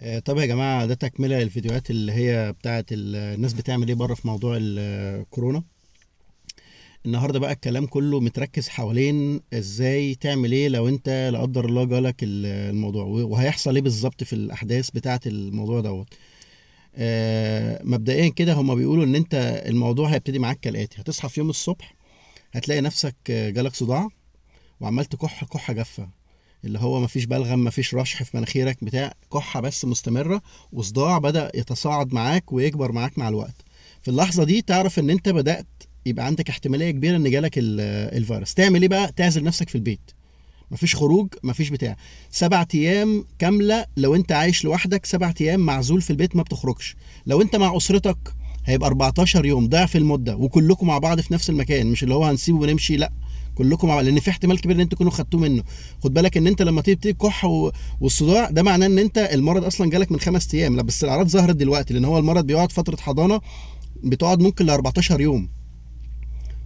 آه، طب يا جماعة ده تكملة للفيديوهات اللي هي بتاعت الناس بتعمل ايه بره في موضوع الكورونا النهارده بقى الكلام كله متركز حوالين ازاي تعمل ايه لو انت لا قدر الله جالك الموضوع وهيحصل ايه بالظبط في الاحداث بتاعه الموضوع دوت آه مبدئيا كده هما بيقولوا ان انت الموضوع هيبتدي معاك كالاتي هتصحى في يوم الصبح هتلاقي نفسك جالك صداع وعمال تكح كحه جافه اللي هو مفيش بلغم مفيش رشح في مناخيرك بتاع كحه بس مستمره وصداع بدا يتصاعد معاك ويكبر معاك مع الوقت في اللحظه دي تعرف ان انت بدات يبقى عندك احتماليه كبيره ان جالك الفيروس تعمل ايه بقى تعزل نفسك في البيت مفيش خروج مفيش بتاع سبعة ايام كامله لو انت عايش لوحدك سبعة ايام معزول في البيت ما بتخرجش لو انت مع اسرتك هيبقى 14 يوم ضعف المده وكلكم مع بعض في نفس المكان مش اللي هو هنسيبه ونمشي لا كلكم عمل لان في احتمال كبير ان انتوا تكونوا خدتوه منه خد بالك ان انت لما تبتدي كح و... والصداع ده معناه ان انت المرض اصلا جالك من خمس ايام لا بس الاعراض ظهرت دلوقتي لان هو المرض بيقعد فتره حضانه بتقعد ممكن ل 14 يوم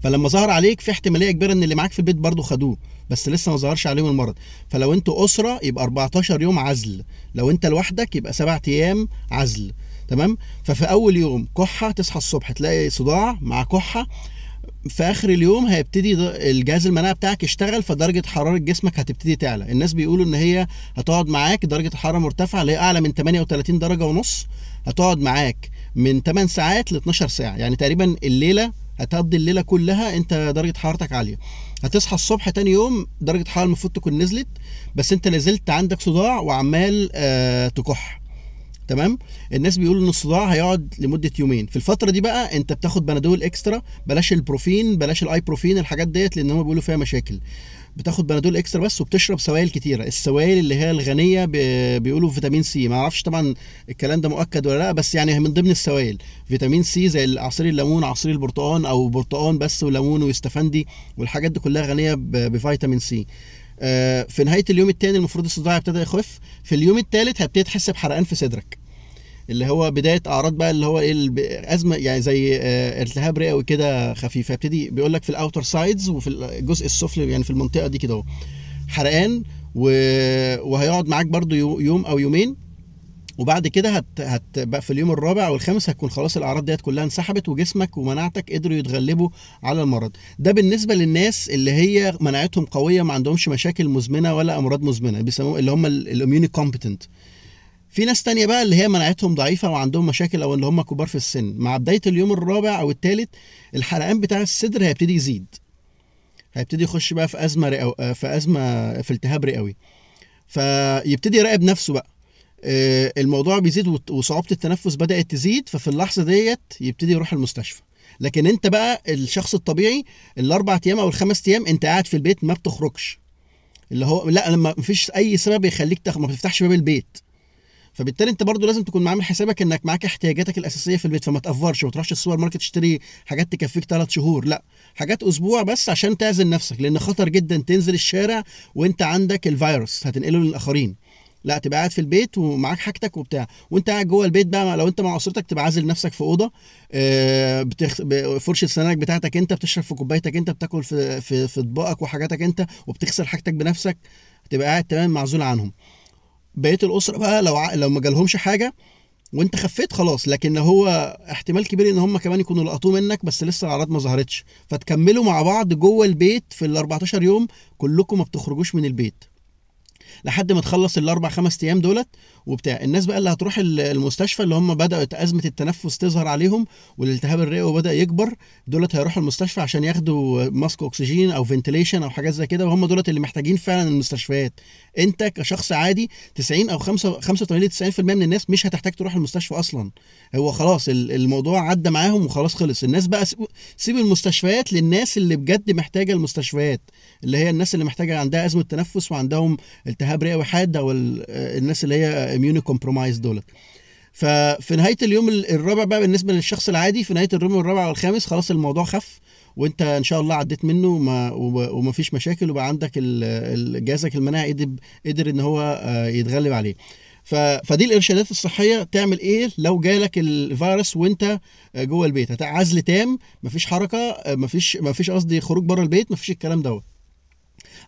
فلما ظهر عليك في احتماليه كبيره ان اللي معاك في البيت برضه خدوه بس لسه ما ظهرش عليهم المرض فلو انتوا اسره يبقى 14 يوم عزل لو انت لوحدك يبقى سبع ايام عزل تمام ففي اول يوم كحه تصحى الصبح تلاقي صداع مع كحه في اخر اليوم هيبتدي الجهاز المناعي بتاعك يشتغل فدرجه حراره جسمك هتبتدي تعلى الناس بيقولوا ان هي هتقعد معاك درجه الحراره مرتفعه اللي هي اعلى من 38 درجه ونص هتقعد معاك من 8 ساعات ل 12 ساعه يعني تقريبا الليله هتقضي الليله كلها انت درجه حرارتك عاليه هتصحى الصبح تاني يوم درجه الحراره المفروض تكون نزلت بس انت لازلت عندك صداع وعمال آه تكح تمام الناس بيقولوا ان الصداع هيقعد لمده يومين في الفتره دي بقى انت بتاخد بنادول اكسترا بلاش البروفين بلاش الاي بروفين الحاجات ديت لان هم بيقولوا فيها مشاكل بتاخد بنادول اكسترا بس وبتشرب سوائل كتيره السوائل اللي هي الغنيه بيقولوا فيتامين سي ما اعرفش طبعا الكلام ده مؤكد ولا لا بس يعني من ضمن السوائل فيتامين سي زي عصير الليمون عصير البرتقال او برتقال بس وليمون واستفندي والحاجات دي كلها غنيه بفيتامين سي آه، في نهايه اليوم الثاني المفروض الصداع ابتدى يخف في اليوم الثالث هتبتدي تحس بحرقان في صدرك اللي هو بدايه اعراض بقى اللي هو ايه ازمه يعني زي آه، التهاب رئوي كده خفيف هيبتدي بيقول لك في الاوتر سايدز وفي الجزء السفلي يعني في المنطقه دي كده اهو حرقان وهيقعد معاك برده يوم او يومين وبعد كده هت هت في اليوم الرابع والخامس هتكون خلاص الاعراض ديت كلها انسحبت وجسمك ومناعتك قدروا يتغلبوا على المرض ده بالنسبه للناس اللي هي مناعتهم قويه ما عندهمش مشاكل مزمنه ولا امراض مزمنه بيسموه اللي هم الاميوني كومبتنت في ناس تانية بقى اللي هي مناعتهم ضعيفة وعندهم مشاكل أو اللي هم كبار في السن مع بداية اليوم الرابع أو الثالث الحرقان بتاع الصدر هيبتدي يزيد هيبتدي يخش بقى في أزمة رئو... آه، في أزمة في التهاب رئوي فيبتدي يراقب نفسه بقى آه، الموضوع بيزيد وصعوبة التنفس بدأت تزيد ففي اللحظة ديت يبتدي يروح المستشفى لكن انت بقى الشخص الطبيعي الاربع ايام او الخمس ايام انت قاعد في البيت ما بتخرجش اللي هو لا لما مفيش اي سبب يخليك تخ... ما بتفتحش باب البيت فبالتالي انت برضو لازم تكون عامل حسابك انك معاك احتياجاتك الاساسيه في البيت فما تافرش ما تروحش السوبر ماركت تشتري حاجات تكفيك ثلاث شهور لا حاجات اسبوع بس عشان تعزل نفسك لان خطر جدا تنزل الشارع وانت عندك الفيروس هتنقله للاخرين لا تبقى قاعد في البيت ومعاك حاجتك وبتاع وانت قاعد جوه البيت بقى لو انت مع اسرتك تبقى عازل نفسك في اوضه آه، بتخ... فرشه سنانك بتاعتك انت بتشرب في كوبايتك انت بتاكل في في, في اطباقك وحاجاتك انت وبتغسل حاجتك بنفسك تبقى قاعد تمام معزول عنهم بقيه الاسره بقى لو ع... لو ما جالهمش حاجه وانت خفيت خلاص لكن هو احتمال كبير ان هم كمان يكونوا لقطوه منك بس لسه الاعراض ما ظهرتش فتكملوا مع بعض جوه البيت في ال 14 يوم كلكم ما بتخرجوش من البيت لحد ما تخلص الاربع خمس ايام دولت وبتاع الناس بقى اللي هتروح المستشفى اللي هم بدات ازمه التنفس تظهر عليهم والالتهاب الرئوي بدا يكبر دولت هيروحوا المستشفى عشان ياخدوا ماسك اكسجين او فنتليشن او حاجات زي كده وهم دولت اللي محتاجين فعلا المستشفيات انت كشخص عادي 90 او 85 90% من الناس مش هتحتاج تروح المستشفى اصلا هو خلاص الموضوع عدى معاهم وخلاص خلص الناس بقى سيب المستشفيات للناس اللي بجد محتاجه المستشفيات اللي هي الناس اللي محتاجه عندها ازمه تنفس وعندهم التهاب رئوي حاد او الناس اللي هي اميوني كومبرومايز دولت ففي نهايه اليوم الرابع بقى بالنسبه للشخص العادي في نهايه اليوم الرابع والخامس خلاص الموضوع خف وانت ان شاء الله عديت منه وما, وما فيش مشاكل وبقى عندك جهازك المناعي قدر قدر ان هو آه، يتغلب عليه فدي الارشادات الصحيه تعمل ايه لو جالك الفيروس وانت آه، جوه البيت عزل تام مفيش حركه آه، مفيش مفيش قصدي خروج بره البيت مفيش الكلام دوت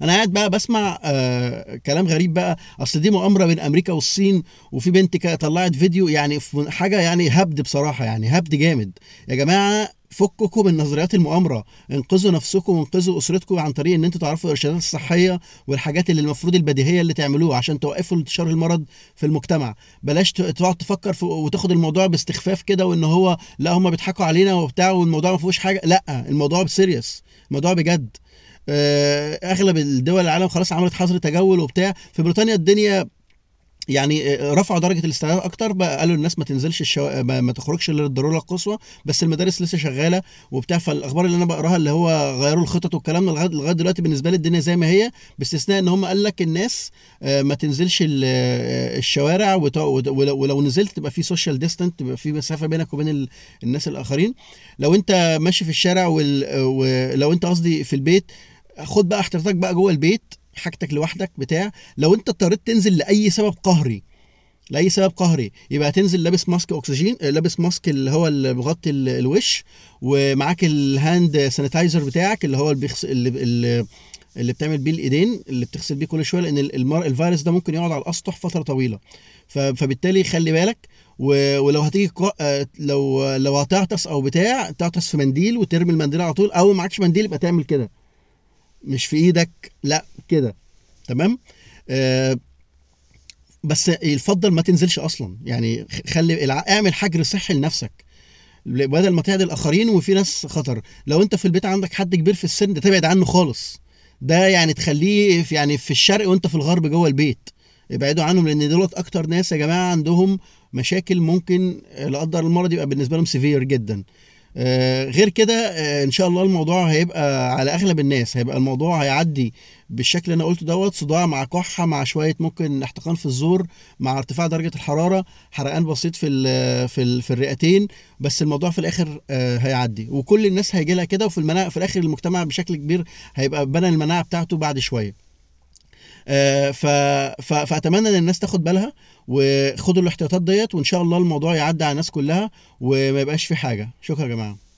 انا قاعد بقى بسمع آه كلام غريب بقى اصل دي مؤامره بين امريكا والصين وفي بنت طلعت فيديو يعني في حاجه يعني هبد بصراحه يعني هبد جامد يا جماعه فككم من نظريات المؤامره انقذوا نفسكم وانقذوا اسرتكم عن طريق ان انتوا تعرفوا الارشادات الصحيه والحاجات اللي المفروض البديهيه اللي تعملوها عشان توقفوا انتشار المرض في المجتمع بلاش تقعد تفكر في وتاخد الموضوع باستخفاف كده وان هو لا هم بيضحكوا علينا وبتاع والموضوع ما فيهوش حاجه لا الموضوع سيريس الموضوع بجد آه، اغلب الدول العالم خلاص عملت حظر تجول وبتاع في بريطانيا الدنيا يعني آه، رفعوا درجه الاستعداد اكتر بقى قالوا الناس ما تنزلش الشو... آه، ما, تخرجش الا للضروره القصوى بس المدارس لسه شغاله وبتاع فالاخبار اللي انا بقراها اللي هو غيروا الخطط والكلام ده لغايه دلوقتي بالنسبه لي الدنيا زي ما هي باستثناء ان هم قال لك الناس ما تنزلش الشوارع وت... ولو نزلت تبقى في سوشيال ديستانت تبقى في مسافه بينك وبين الناس الاخرين لو انت ماشي في الشارع ولو وال... انت قصدي في البيت خد بقى احتياطاتك بقى جوه البيت حاجتك لوحدك بتاع لو انت اضطريت تنزل لاي سبب قهري لاي سبب قهري يبقى تنزل لابس ماسك اكسجين آه، لابس ماسك اللي هو اللي بيغطي الوش ومعاك الهاند سانيتايزر بتاعك اللي هو اللي, بيخس... اللي... اللي بتعمل بيه الايدين اللي بتغسل بيه كل شويه لان المر... الفيروس ده ممكن يقعد على الاسطح فتره طويله ف... فبالتالي خلي بالك و... ولو هتيجي آه، لو لو هتعطس او بتاع تعطس في منديل وترمي المنديل على طول او معكش منديل يبقى تعمل كده مش في ايدك لا كده تمام آه بس يفضل ما تنزلش اصلا يعني خلي اعمل حجر صحي لنفسك بدل ما تهدي الاخرين وفي ناس خطر لو انت في البيت عندك حد كبير في السن ده تبعد عنه خالص ده يعني تخليه في يعني في الشرق وانت في الغرب جوه البيت ابعدوا عنهم لان دولت اكتر ناس يا جماعه عندهم مشاكل ممكن لا قدر المرض يبقى بالنسبه لهم سيفير جدا آه، غير كده آه، ان شاء الله الموضوع هيبقى على اغلب الناس هيبقى الموضوع هيعدي بالشكل اللي انا قلته دوت صداع مع كحه مع شويه ممكن احتقان في الزور مع ارتفاع درجه الحراره حرقان بسيط في الـ في الـ في الرئتين بس الموضوع في الاخر آه، هيعدي وكل الناس هيجي لها كده وفي المناعه في الاخر المجتمع بشكل كبير هيبقى بنى المناعه بتاعته بعد شويه آه، ف... ف... فاتمنى ان الناس تاخد بالها وخدوا الاحتياطات ديت وان شاء الله الموضوع يعدي على الناس كلها وما يبقاش في حاجه شكرا يا جماعه